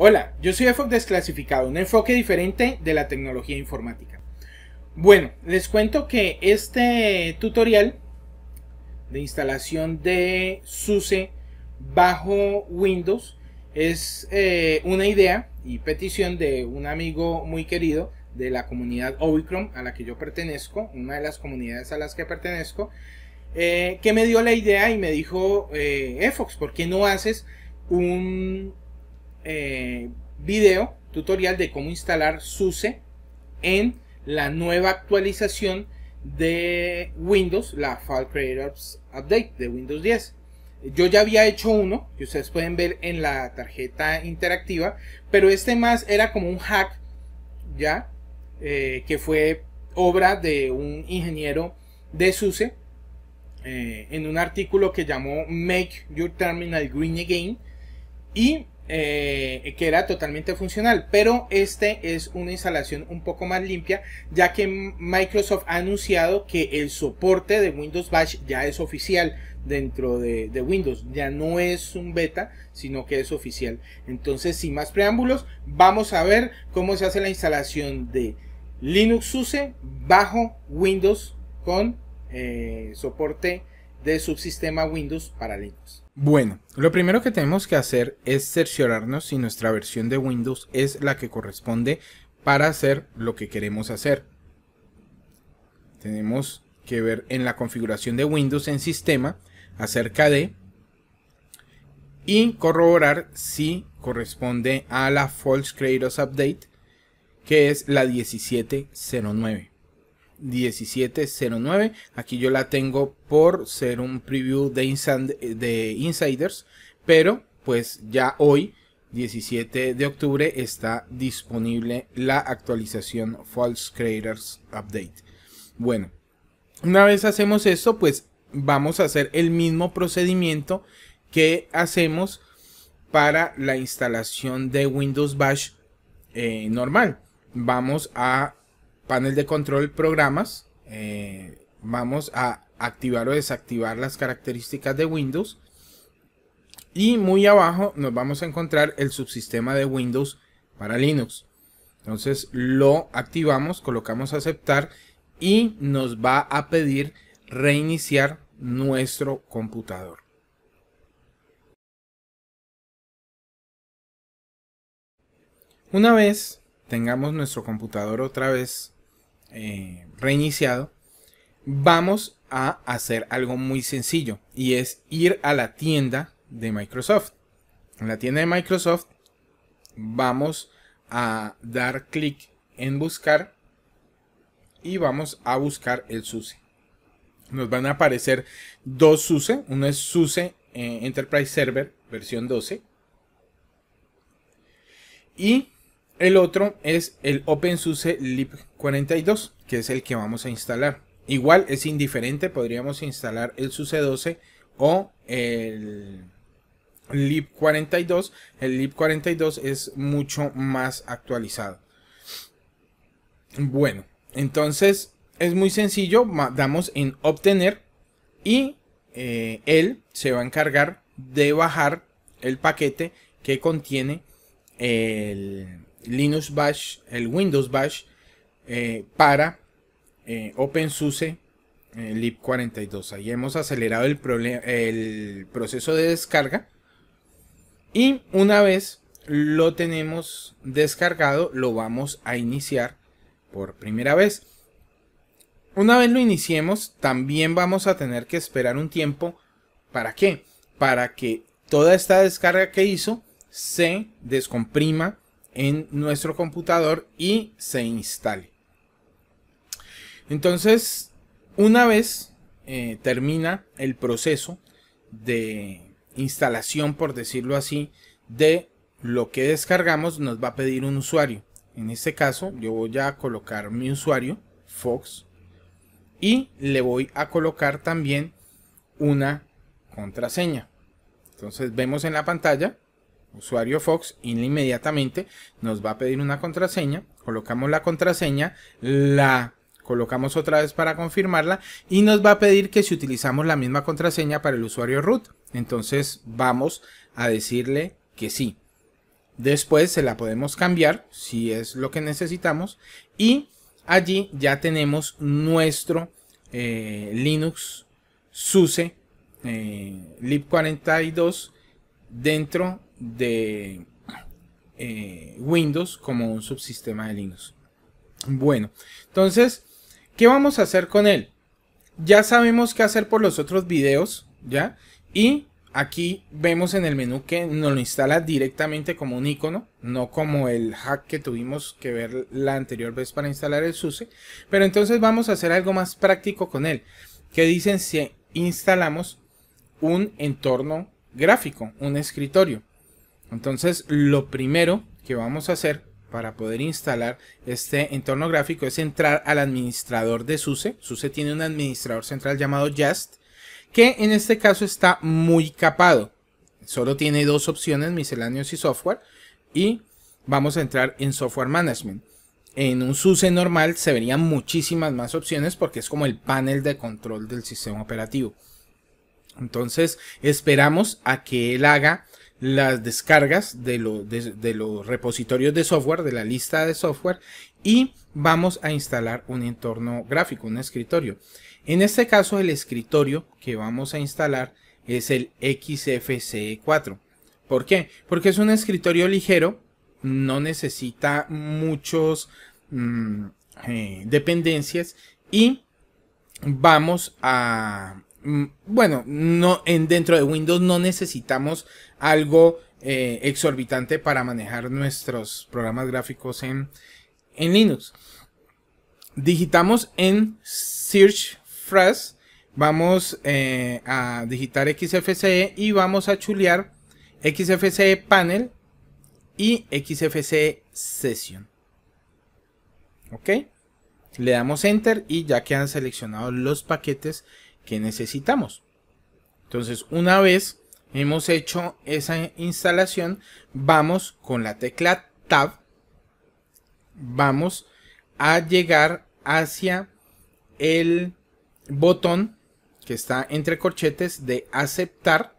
Hola, yo soy efox Desclasificado, un enfoque diferente de la tecnología informática. Bueno, les cuento que este tutorial de instalación de SUSE bajo Windows es eh, una idea y petición de un amigo muy querido de la comunidad Ovicrom a la que yo pertenezco, una de las comunidades a las que pertenezco, eh, que me dio la idea y me dijo, eh, EFOX, ¿por qué no haces un eh, video tutorial de cómo instalar SUSE en la nueva actualización de Windows, la File Creators Update de Windows 10. Yo ya había hecho uno, que ustedes pueden ver en la tarjeta interactiva, pero este más era como un hack, ya, eh, que fue obra de un ingeniero de SUSE eh, en un artículo que llamó Make Your Terminal Green Again. Y eh, que era totalmente funcional, pero este es una instalación un poco más limpia, ya que Microsoft ha anunciado que el soporte de Windows Bash ya es oficial dentro de, Windows, ya no es un beta, sino que es oficial. Entonces, sin más preámbulos, vamos a ver cómo se hace la instalación de Linux SUSE bajo Windows con eh, soporte de subsistema Windows para Linux. Bueno, lo primero que tenemos que hacer es cerciorarnos si nuestra versión de Windows es la que corresponde para hacer lo que queremos hacer. Tenemos que ver en la configuración de Windows en sistema acerca de y corroborar si corresponde a la False Creators Update que es la 1709. 1709. Aquí yo la tengo por ser un preview de, Insiders, pero pues ya hoy, 17 de octubre, está disponible la actualización False Creators Update. Bueno, una vez hacemos esto, pues vamos a hacer el mismo procedimiento que hacemos para la instalación de Windows Bash eh, normal. Vamos a panel de control programas, eh, vamos a activar o desactivar las características de Windows. Y muy abajo nos vamos a encontrar el subsistema de Windows para Linux. Entonces lo activamos, colocamos aceptar y nos va a pedir reiniciar nuestro computador. Una vez tengamos nuestro computador otra vez eh, reiniciado, vamos a hacer algo muy sencillo y es ir a la tienda de Microsoft. En la tienda de Microsoft vamos a dar clic en buscar y vamos a buscar el SUSE. Nos van a aparecer dos SUSE. Uno es SUSE eh, Enterprise Server versión 12. Y el otro es el OpenSUSE lib42, que es el que vamos a instalar. Igual es indiferente, podríamos instalar el SUSE 12 o el lib42. El lib42 es mucho más actualizado. Bueno, entonces es muy sencillo, damos en obtener y eh, él se va a encargar de bajar el paquete que contiene el, Linux Bash, el Windows Bash, eh, para eh, OpenSUSE eh, lib42. Ahí hemos acelerado el, el, proceso de descarga. Y una vez lo tenemos descargado, lo vamos a iniciar por primera vez. Una vez lo iniciemos, también vamos a tener que esperar un tiempo. ¿Para qué? Para que toda esta descarga que hizo se descomprima en nuestro computador y se instale. Entonces, una vez eh, termina el proceso de instalación, por decirlo así, de lo que descargamos, nos va a pedir un usuario. En este caso, yo voy a colocar mi usuario, Fox, y le voy a colocar también una contraseña. Entonces, vemos en la pantalla usuario Fox, inmediatamente nos va a pedir una contraseña, colocamos la contraseña, la colocamos otra vez para confirmarla y nos va a pedir que si utilizamos la misma contraseña para el usuario root, entonces vamos a decirle que sí. Después se la podemos cambiar si es lo que necesitamos y allí ya tenemos nuestro eh, Linux SUSE eh, lib42 dentro de eh, Windows como un subsistema de Linux. Bueno, entonces, ¿qué vamos a hacer con él? Ya sabemos qué hacer por los otros videos, ¿ya? Y aquí vemos en el menú que nos lo instala directamente como un icono, no como el hack que tuvimos que ver la anterior vez para instalar el SUSE. Pero entonces vamos a hacer algo más práctico con él. Que dicen si instalamos un entorno gráfico, un escritorio. Entonces, lo primero que vamos a hacer para poder instalar este entorno gráfico es entrar al administrador de SUSE. SUSE tiene un administrador central llamado Just, que en este caso está muy capado. Solo tiene dos opciones, misceláneos y software. Y vamos a entrar en Software Management. En un SUSE normal se verían muchísimas más opciones porque es como el panel de control del sistema operativo. Entonces esperamos a que él haga las descargas de, los repositorios de software, de la lista de software, y vamos a instalar un entorno gráfico, un escritorio. En este caso, el escritorio que vamos a instalar es el XFCE4. ¿Por qué? Porque es un escritorio ligero, no necesita muchos mm, eh, dependencias y vamos a, Mm, bueno, no, en, dentro de Windows no necesitamos algo eh, exorbitante para manejar nuestros programas gráficos en, en Linux. Digitamos en search phrase, vamos eh, a digitar XFCE y vamos a chulear XFCE panel y XFCE session. ¿Ok? Le damos enter y ya que han seleccionado los paquetes que necesitamos. Entonces, una vez hemos hecho esa instalación, vamos con la tecla Tab, vamos a llegar hacia el botón que está entre corchetes de aceptar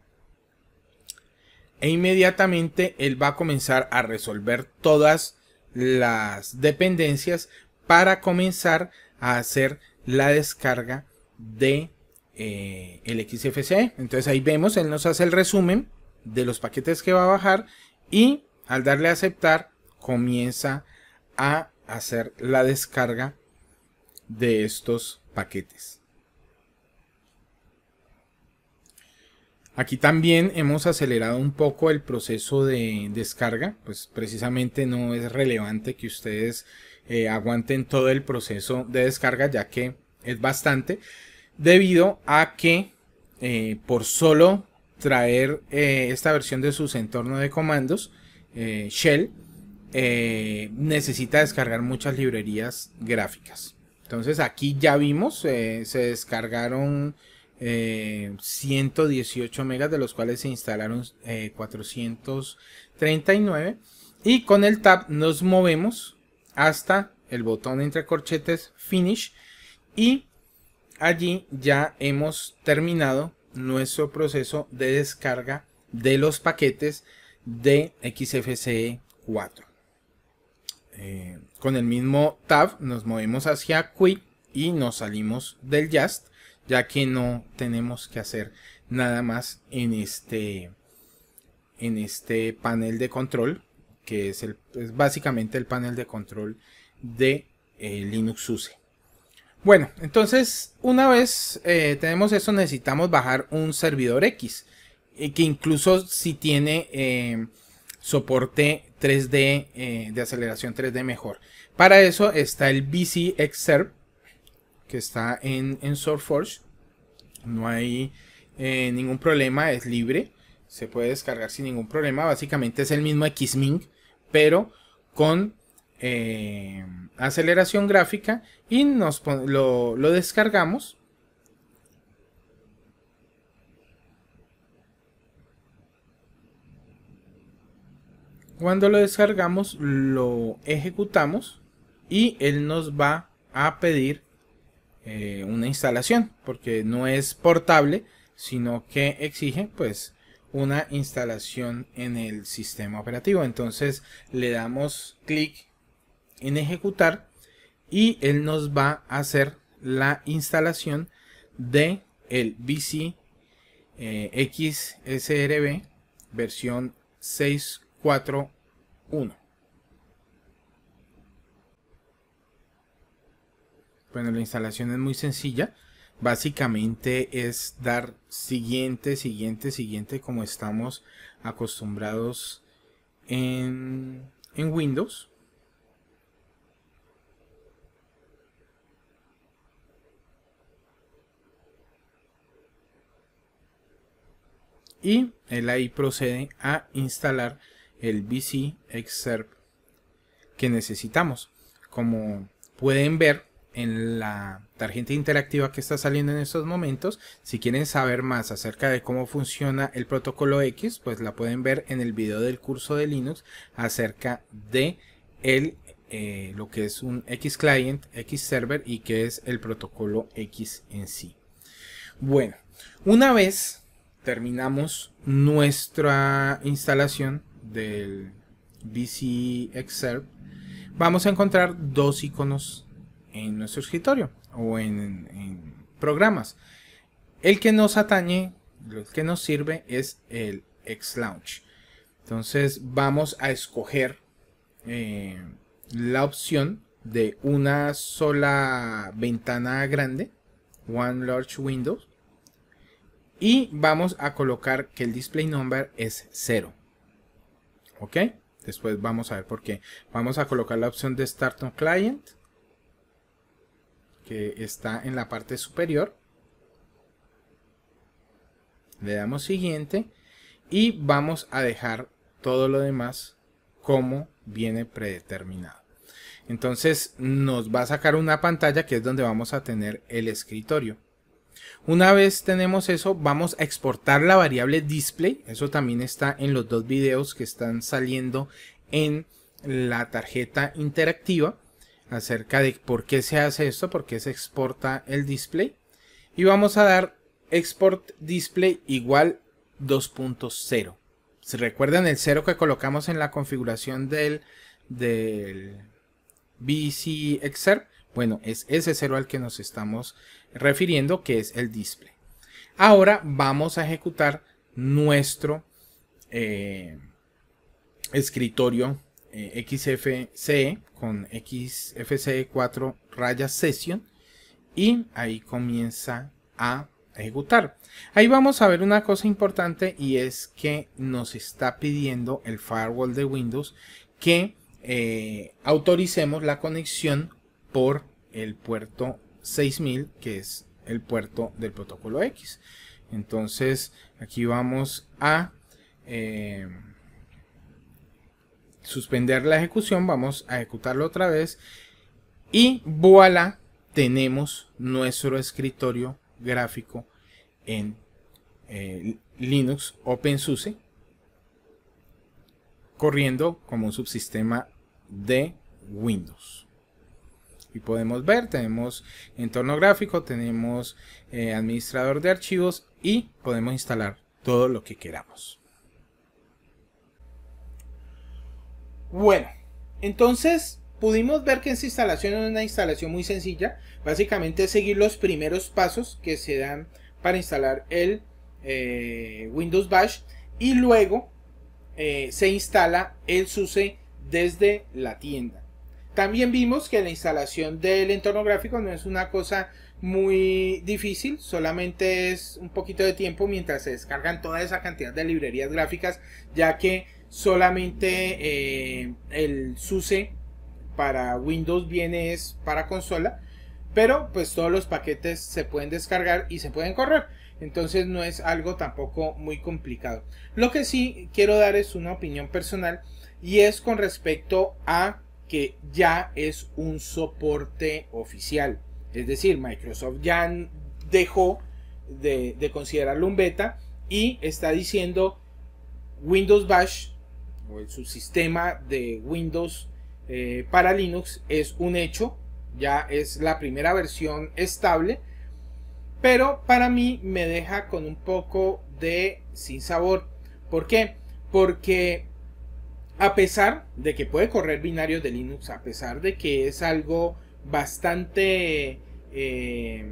e inmediatamente él va a comenzar a resolver todas las dependencias para comenzar a hacer la descarga de eh, el xfc Entonces ahí vemos, él nos hace el resumen de los paquetes que va a bajar y al darle a aceptar comienza a hacer la descarga de estos paquetes. Aquí también hemos acelerado un poco el proceso de descarga, pues precisamente no es relevante que ustedes eh, aguanten todo el proceso de descarga ya que es bastante. Debido a que eh, por solo traer eh, esta versión de sus entornos de comandos, eh, Shell necesita descargar muchas librerías gráficas. Entonces aquí ya vimos, se descargaron 118 megas, de los cuales se instalaron 439. Y con el tab nos movemos hasta el botón entre corchetes Finish y allí ya hemos terminado nuestro proceso de descarga de los paquetes de XFCE 4. Eh, con el mismo tab nos movemos hacia Quick y nos salimos del Just, ya que no tenemos que hacer nada más en este, en este panel de control, que es, básicamente el panel de control de eh, Linux use. Bueno, entonces una vez eh, tenemos eso necesitamos bajar un servidor X eh, que incluso si tiene eh, soporte 3D de aceleración 3D mejor. Para eso está el BC que está en, en SourceForge. No hay ningún problema, es libre. Se puede descargar sin ningún problema. Básicamente es el mismo XMING, pero con eh, aceleración gráfica y nos lo, lo descargamos. Cuando lo descargamos lo ejecutamos y él nos va a pedir eh, una instalación porque no es portable sino que exige pues una instalación en el sistema operativo entonces le damos clic en ejecutar y él nos va a hacer la instalación de el VC eh, versión 641. Bueno, la instalación es muy sencilla. Básicamente es dar siguiente, siguiente, siguiente como estamos acostumbrados en, en Windows. y él ahí procede a instalar el VC que necesitamos. Como pueden ver en la tarjeta interactiva que está saliendo en estos momentos, si quieren saber más acerca de cómo funciona el protocolo X, pues la pueden ver en el video del curso de Linux acerca de eh, lo que es un X client, X server y que es el protocolo X en sí. Bueno, una vez terminamos nuestra instalación del VC Excel. vamos a encontrar dos iconos en nuestro escritorio o en, programas. El que nos atañe, el que nos sirve es el Launch. Entonces vamos a escoger eh, la opción de una sola ventana grande, One Large Window, y vamos a colocar que el display number es 0 ok después vamos a ver por qué vamos a colocar la opción de start on client que está en la parte superior le damos siguiente y vamos a dejar todo lo demás como viene predeterminado entonces nos va a sacar una pantalla que es donde vamos a tener el escritorio una vez tenemos eso, vamos a exportar la variable display. Eso también está en los dos videos que están saliendo en la tarjeta interactiva acerca de por qué se hace esto, por qué se exporta el display. Y vamos a dar export display igual 2.0. Si recuerdan el 0 que colocamos en la configuración del, del BC bueno, es ese cero al que nos estamos refiriendo, que es el display. Ahora vamos a ejecutar nuestro eh, escritorio eh, XFCE con XFCE4 raya session y ahí comienza a ejecutar. Ahí vamos a ver una cosa importante y es que nos está pidiendo el firewall de Windows que eh, autoricemos la conexión por el puerto 6000, que es el puerto del protocolo X. Entonces, aquí vamos a eh, suspender la ejecución, vamos a ejecutarlo otra vez y voilà, tenemos nuestro escritorio gráfico en eh, Linux OpenSUSE corriendo como un subsistema de Windows y podemos ver, tenemos entorno gráfico, tenemos eh, administrador de archivos y podemos instalar todo lo que queramos. Bueno, entonces pudimos ver que esta instalación es una instalación muy sencilla. Básicamente es seguir los primeros pasos que se dan para instalar el eh, Windows Bash y luego eh, se instala el SUSE desde la tienda. También vimos que la instalación del entorno gráfico no es una cosa muy difícil, solamente es un poquito de tiempo mientras se descargan toda esa cantidad de librerías gráficas, ya que solamente eh, el SUSE para Windows viene es para consola, pero pues todos los paquetes se pueden descargar y se pueden correr. Entonces no es algo tampoco muy complicado. Lo que sí quiero dar es una opinión personal y es con respecto a que ya es un soporte oficial. Es decir, Microsoft ya dejó de, considerarlo un beta y está diciendo Windows Bash o el subsistema de Windows eh, para Linux es un hecho, ya es la primera versión estable, pero para mí me deja con un poco de sin sabor. ¿Por qué? Porque a pesar de que puede correr binarios de Linux, a pesar de que es algo bastante eh,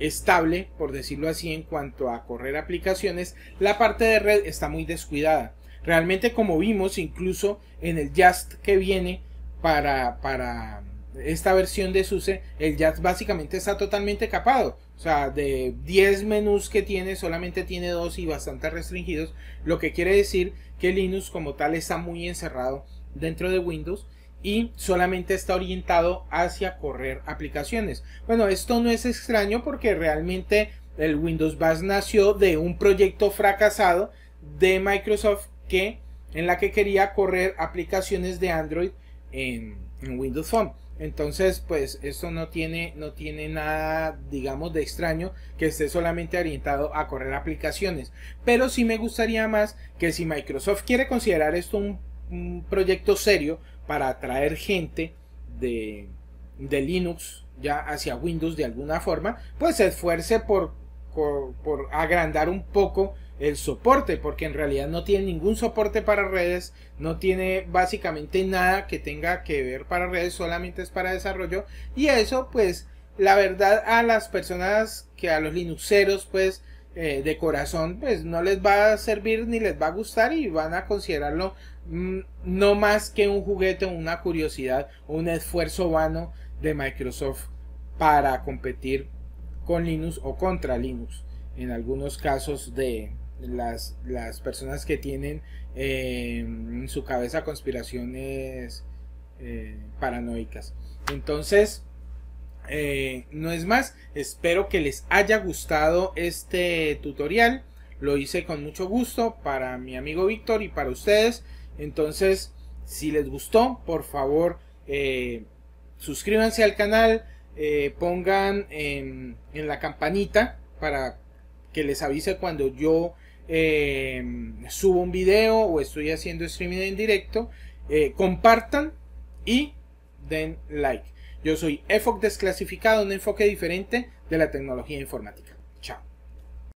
estable, por decirlo así, en cuanto a correr aplicaciones, la parte de red está muy descuidada. Realmente como vimos incluso en el Just que viene para, para esta versión de SUSE, el Just básicamente está totalmente capado. O sea, de 10 menús que tiene, solamente tiene dos y bastante restringidos, lo que quiere decir que Linux como tal está muy encerrado dentro de Windows y solamente está orientado hacia correr aplicaciones. Bueno, esto no es extraño porque realmente el Windows Bash nació de un proyecto fracasado de Microsoft que en la que quería correr aplicaciones de Android en, Windows Phone. Entonces, pues esto no tiene, no tiene nada, digamos, de extraño que esté solamente orientado a correr aplicaciones. Pero sí me gustaría más que si Microsoft quiere considerar esto un, proyecto serio para atraer gente de, Linux ya hacia Windows de alguna forma, pues se esfuerce por, por agrandar un poco el soporte, porque en realidad no tiene ningún soporte para redes, no tiene básicamente nada que tenga que ver para redes, solamente es para desarrollo. Y eso, pues, la verdad a las personas que a los Linuxeros, pues, eh, de corazón, pues no les va a servir ni les va a gustar y van a considerarlo mm, no más que un juguete, una curiosidad, un esfuerzo vano de Microsoft para competir con Linux o contra Linux en algunos casos de, las, las personas que tienen eh, en su cabeza conspiraciones eh, paranoicas. Entonces, eh, no es más, espero que les haya gustado este tutorial. Lo hice con mucho gusto para mi amigo Víctor y para ustedes. Entonces, si les gustó, por favor, suscríbanse al canal, pongan en la campanita para que les avise cuando yo eh, subo un video o estoy haciendo streaming en directo, eh, compartan y den like. Yo soy EFOC Desclasificado, un enfoque diferente de la tecnología informática.